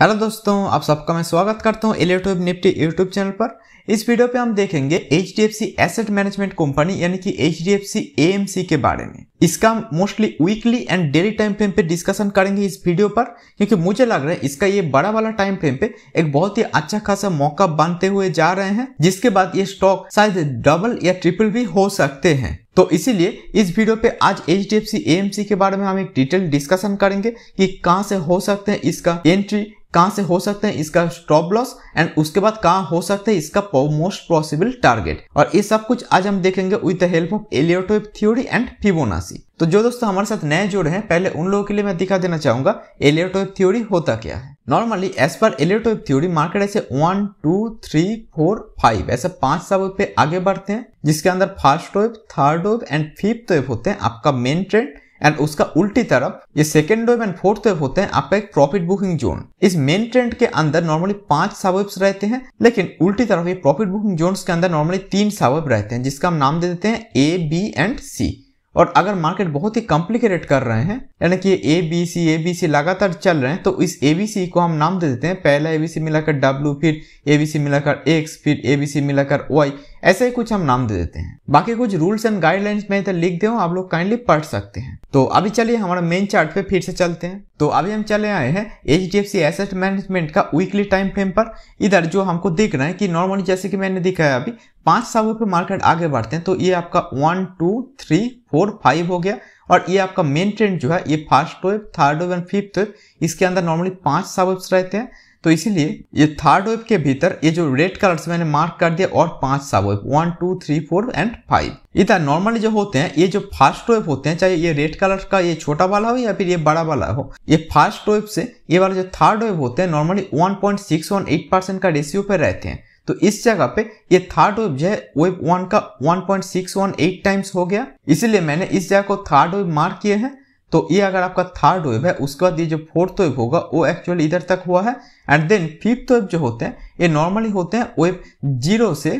hello दोस्तों आप सबका मैं स्वागत करता हूँ इलेक्ट्रोब निफ्टी यूट्यूब चैनल पर इस वीडियो पे हम देखेंगे H D F C asset management company यानी कि H D F C A M C के बारे में इसका mostly weekly and daily time frame पे डिस्कशन करेंगे इस वीडियो पर क्योंकि मुझे लग रहा है इसका ये बड़ा वाला टाइम फ्रेम पे एक बहुत ही अच्छा खासा मौका बनते हुए जा रहे हैं जिसके बाद ये स्टॉक शायद डबल या ट्रिपल भी हो सकते हैं तो इसीलिए इस वीडियो पे आज H D F C M C के बारे में हम एक डिटेल डिस्कशन करेंगे कि कहाँ से हो सकते हैं इसका एंट्री कहाँ से हो सकते हैं इसका स्टॉप लॉस एंड उसके बाद कहाँ हो सकते हैं इसका मोस्ट पॉसिबल टारगेट और ये सब कुछ आज हम देखेंगे with the help of Elliott wave theory and Fibonacci तो जो दोस्तों हमारे साथ नए जुड़े हैं पहले उन लोगों के लिए मैं दिखा देना चाहूंगा एलियोटोप थ्योरी होता क्या है नॉर्मली एज पर इलेक्ट्रोवेव थ्योरी मार्केट ऐसे one two three four five ऐसे पांच सब पे आगे बढ़ते हैं जिसके अंदर first wave third wave and fifth wave होते हैं आपका मेन ट्रेंड एंड उसका उल्टी तरफ ये second wave and fourth wave होते हैं आपका एक प्रॉफिट बुकिंग जोन इस मेन ट्रेंड के अंदर नॉर्मली पांच सावेब्स रहते हैं लेकिन उल्टी तरफ ये प्रॉफिट बुकिंग जोन के अंदर नॉर्मली तीन सावेब रहते हैं जिसका हम नाम दे देते हैं ए बी एंड सी और अगर मार्केट बहुत ही कॉम्प्लिकेटेड कर रहे हैं यानी कि A B C A B C लगातार चल रहे हैं तो इस ए बी सी को हम नाम दे देते हैं पहला ए बी सी मिलाकर डब्ल्यू फिर ए बी सी मिलाकर एक्स फिर ए बी सी मिलाकर वाई ऐसे ही कुछ हम नाम दे देते हैं बाकी कुछ रूल्स एंड गाइडलाइंस में तो लिख दे आप लोग काइंडली पढ़ सकते हैं तो अभी चलिए हमारा मेन चार्ट पे फिर से चलते हैं तो अभी हम चले आए हैं H D F C asset management का वीकली टाइम फ्रेम पर इधर जो हमको दिख रहा है कि नॉर्मली जैसे कि मैंने दिखाया अभी पांच सालों पर मार्केट आगे बढ़ते हैं तो ये आपका one two three four five हो गया और ये आपका मेन ट्रेंड जो है ये first wave third wave and fifth wave इसके अंदर नॉर्मली पांच सब रहते हैं तो इसीलिए ये थर्ड वेव के भीतर ये जो रेड कलर से मैंने मार्क कर दिया और पांच सब wave one two three four and five इधर नॉर्मली जो होते हैं ये जो फर्स्ट वेव होते हैं चाहे ये रेड कलर का ये छोटा वाला हो या फिर ये बड़ा वाला हो ये फर्स्ट वेव से ये वाला जो थर्ड वेव होते हैं normally one point six one eight percent का रेशियो पे रहते हैं तो इस जगह पे ये थर्ड वेव जो है वेब वन का 1.618 टाइम्स हो गया इसीलिए मैंने इस जगह को थर्ड वेव मार्क किए है तो ये अगर आपका थर्ड वेव है उसके बाद ये जो फोर्थ वेव होगा वो एक्चुअली इधर तक हुआ है एंड देन फिफ्थ वेव जो होते हैं ये नॉर्मली होते हैं वेब जीरो से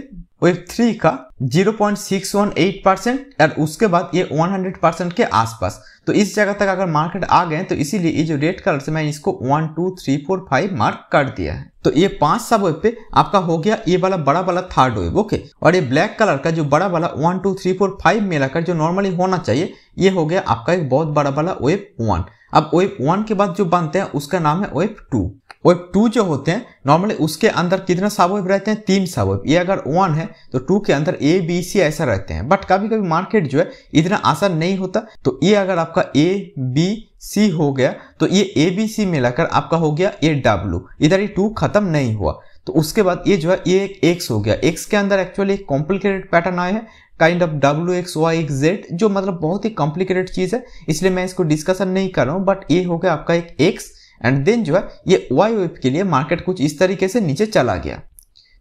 वेब थ्री का zero point six one eight percent and उसके बाद ये वन हंड्रेड परसेंट के आसपास तो इस जगह तक अगर मार्केट आ गए तो इसीलिए ये जो रेड कलर से मैं इसको one two three four five mark कर दिया है तो ये पांच सब वेब पे आपका हो गया ये वाला बड़ा वाला थर्ड वेब ओके और ये ब्लैक कलर का जो बड़ा वाला one two three four five मिलाकर जो नॉर्मली होना चाहिए ये हो गया आपका एक बहुत बड़ा वाला वेब वन अब वेब वन के बाद जो बनते हैं उसका नाम है वेब टू वेब टू जो होते हैं नॉर्मली उसके अंदर कितने सबवेब रहते हैं तीन सबवेब ये अगर वन है तो टू के अंदर ए बी सी ऐसा रहते हैं बट कभी कभी मार्केट जो है इतना आसान नहीं होता तो ये अगर आपका ए बी सी हो गया तो ये ए बी सी मिलाकर आपका हो गया ए डब्ल्यू इधर ये टू खत्म नहीं हुआ तो उसके बाद ये जो है ये एक एक्स हो गया एक्स के अंदर एक्चुअली एक कॉम्प्लिकेटेड पैटर्न आया है kind of W X Y X Z जो मतलब बहुत ही कॉम्प्लिकेटेड चीज़ है इसलिए मैं इसको डिस्कशन नहीं कर रहा हूँ बट ये हो गया आपका एक एक्स एंड देन जो है ये वाई वेव के लिए मार्केट कुछ इस तरीके से नीचे चला गया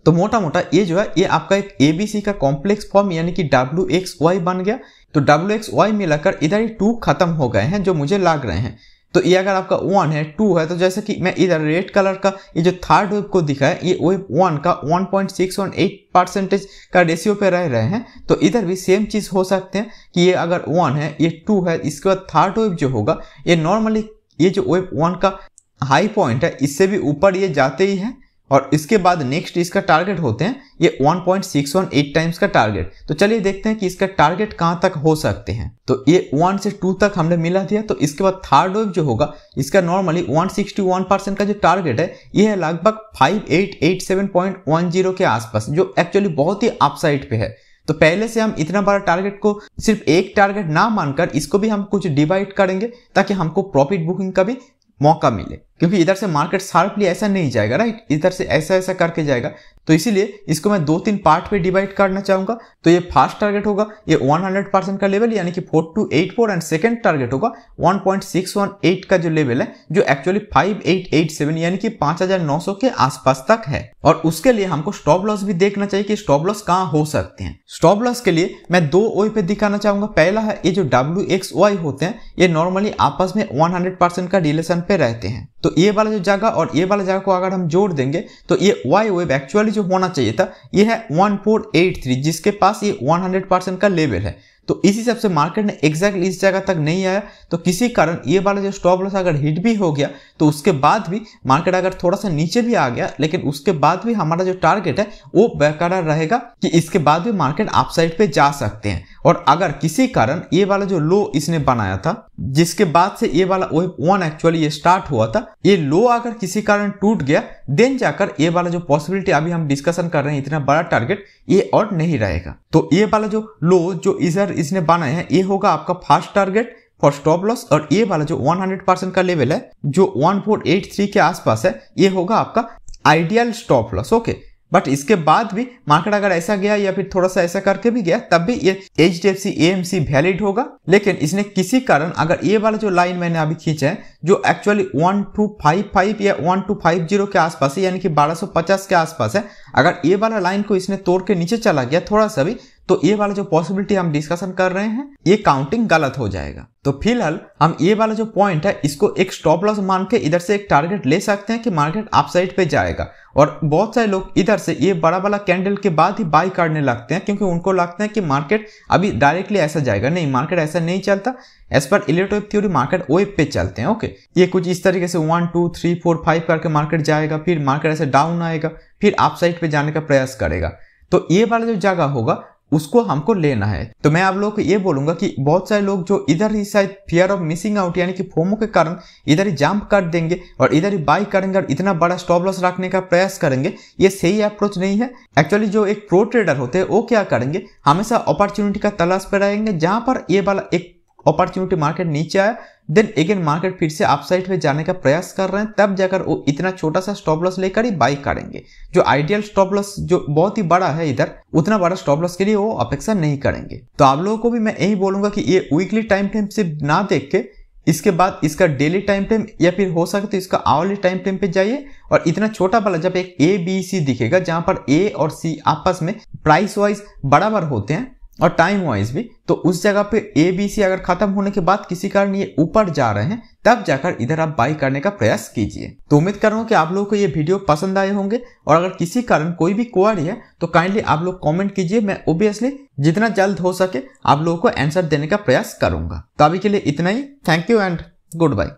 तो मोटा मोटा ये जो है ये आपका एक एबीसी का कॉम्प्लेक्स फॉर्म यानी कि डब्ल्यू एक्स वाई बन गया तो डब्ल्यू एक्स वाई मिलाकर इधर ही टू खत्म हो गए हैं जो मुझे लग रहे हैं तो ये अगर आपका वन है टू है तो जैसे कि मैं इधर रेड कलर का ये जो थर्ड वेब को दिखा है ये वेब वन का one one point six eight percentage का रेशियो पे रह रहे हैं तो इधर भी सेम चीज़ हो सकते हैं कि ये अगर वन है ये टू है इसके बाद थर्ड वेब जो होगा ये नॉर्मली ये जो वेब वन का हाई पॉइंट है इससे भी ऊपर ये जाते ही है और इसके बाद नेक्स्ट इसका टारगेट होते हैं ये 1.618 टाइम्स का टारगेट तो चलिए देखते हैं कि इसका टारगेट कहाँ तक हो सकते हैं तो ये 1 से 2 तक हमने मिला दिया तो इसके बाद थर्ड वेव जो होगा इसका नॉर्मली 161 परसेंट का जो टारगेट है ये है लगभग 5887.10 के आसपास जो एक्चुअली बहुत ही अपसाइड पे है तो पहले से हम इतना बड़ा टारगेट को सिर्फ एक टारगेट ना मानकर इसको भी हम कुछ डिवाइड करेंगे ताकि हमको प्रॉफिट बुकिंग का भी मौका मिले क्योंकि इधर से मार्केट शार्पली ऐसा नहीं जाएगा राइट इधर से ऐसा ऐसा करके जाएगा तो इसीलिए इसको मैं दो तीन पार्ट पे डिवाइड करना चाहूंगा तो ये फर्स्ट टारगेट होगा ये 100 परसेंट का लेवल यानी कि फोर एंड सेकंड टारगेट होगा 1.618 का जो लेवल है जो एक्चुअली 5887 यानी कि 5900 के आसपास तक है और उसके लिए हमको स्टॉप लॉस भी देखना चाहिए कि स्टॉप लॉस कहाँ हो सकते हैं स्टॉप लॉस के लिए मैं दो ओ पे दिखाना चाहूंगा पहला है ये जो डब्ल्यू होते हैं ये नॉर्मली आपस में वन का रिलेशन पे रहते हैं तो ये वाला जो जगह और ये वाला जगह को अगर हम जोड़ देंगे तो ये वाई वेब एक्चुअली जो होना चाहिए था ये है 1483 जिसके पास ये 100 परसेंट का लेवल है तो इस हिसाब से मार्केट ने एग्जैक्ट इस जगह तक नहीं आया तो किसी कारण ये वाला जो स्टॉप लॉस अगर हिट भी हो गया तो उसके बाद भी मार्केट अगर थोड़ा सा नीचे भी आ गया लेकिन उसके बाद भी हमारा जो टारगेट है वो बेकरार रहेगा कि इसके बाद भी मार्केट अपसाइड पे जा सकते हैं और अगर किसी कारण ये वाला जो लो इसने बनाया था जिसके बाद से ये वाला वेब वन एक्चुअली ये स्टार्ट हुआ था ये लो अगर किसी कारण टूट गया देन जाकर ये वाला जो पॉसिबिलिटी अभी हम डिस्कशन कर रहे हैं इतना बड़ा टारगेट ये और नहीं रहेगा तो ये वाला जो लो जो इधर इसने बनाया है ये होगा आपका first target for stop loss और ये वाला जो 100 परसेंट का लेवल है जो 1483 के आसपास है ये होगा आपका ideal stop loss okay but इसके बाद भी मार्केट अगर ऐसा गया या फिर थोड़ा सा ऐसा करके भी गया तब भी ये H D F C A M C valid होगा लेकिन इसने किसी कारण अगर ये वाला जो लाइन मैंने अभी खींचा है जो actually one two five five या वन टू फाइव जीरो के आसपास है यानी कि बारह सौ पचास के आसपास है अगर ये वाला लाइन को इसने तोड़ के नीचे चला गया थोड़ा सा भी तो ये वाला जो पॉसिबिलिटी हम डिस्कशन कर रहे हैं ये काउंटिंग गलत हो जाएगा तो फिलहाल हम ये वाला जो पॉइंट है इसको एक स्टॉप लॉस मान के इधर से एक टारगेट ले सकते हैं कि मार्केट अप साइड पे जाएगा और बहुत सारे लोग इधर से ये बड़ा वाला कैंडल के बाद ही बाई करने लगते हैं क्योंकि उनको लगता है कि मार्केट अभी डायरेक्टली ऐसा जाएगा नहीं मार्केट ऐसा नहीं चलता as per इलेक्ट्रोव theory market web पे चलते हैं ओके ये कुछ इस तरीके से one two three four five करके मार्केट जाएगा फिर मार्केट ऐसे डाउन आएगा फिर आप साइड पर जाने का प्रयास करेगा तो ये वाला जो जगह होगा उसको हमको लेना है तो मैं आप लोगों को ये बोलूंगा कि बहुत सारे लोग जो इधर ही शायद फियर ऑफ मिसिंग आउट यानी कि फोमो के कारण इधर ही जंप कर देंगे और इधर ही बाई करेंगे और इतना बड़ा स्टॉप लॉस रखने का प्रयास करेंगे ये सही अप्रोच नहीं है एक्चुअली जो एक प्रो ट्रेडर होते हैं वो क्या करेंगे हमेशा अपॉर्चुनिटी का तलाश पर रहेंगे जहां पर ये वाला एक अपॉर्चुनिटी मार्केट नीचे आया देन अगेन मार्केट फिर से अपसाइड पे जाने का प्रयास कर रहे हैं तब जाकर वो इतना छोटा सा स्टॉप लॉस लेकर ही बाई करेंगे जो आइडियल स्टॉप लॉस जो बहुत ही बड़ा है इधर उतना बड़ा स्टॉप लॉस के लिए वो अपेक्षा नहीं करेंगे तो आप लोगों को भी मैं यही बोलूंगा कि ये वीकली टाइम फ्रेम से ना देख के इसके बाद इसका डेली टाइम फ्रेम या फिर हो सके तो इसका आवर्ली टाइम फ्रेम पे जाइए और इतना छोटा वाला जब एक ए बी सी दिखेगा जहां पर ए और सी आपस में प्राइस वाइज बराबर होते हैं और टाइम वाइज भी तो उस जगह पे ए बी सी अगर खत्म होने के बाद किसी कारण ये ऊपर जा रहे हैं तब जाकर इधर आप बाई करने का प्रयास कीजिए तो उम्मीद कर रहा हूँ कि आप लोगों को ये वीडियो पसंद आए होंगे और अगर किसी कारण कोई भी क्वारी है तो काइंडली आप लोग कमेंट कीजिए मैं ओबियसली जितना जल्द हो सके आप लोगों को आंसर देने का प्रयास करूंगा तो अभी के लिए इतना ही thank you and good bye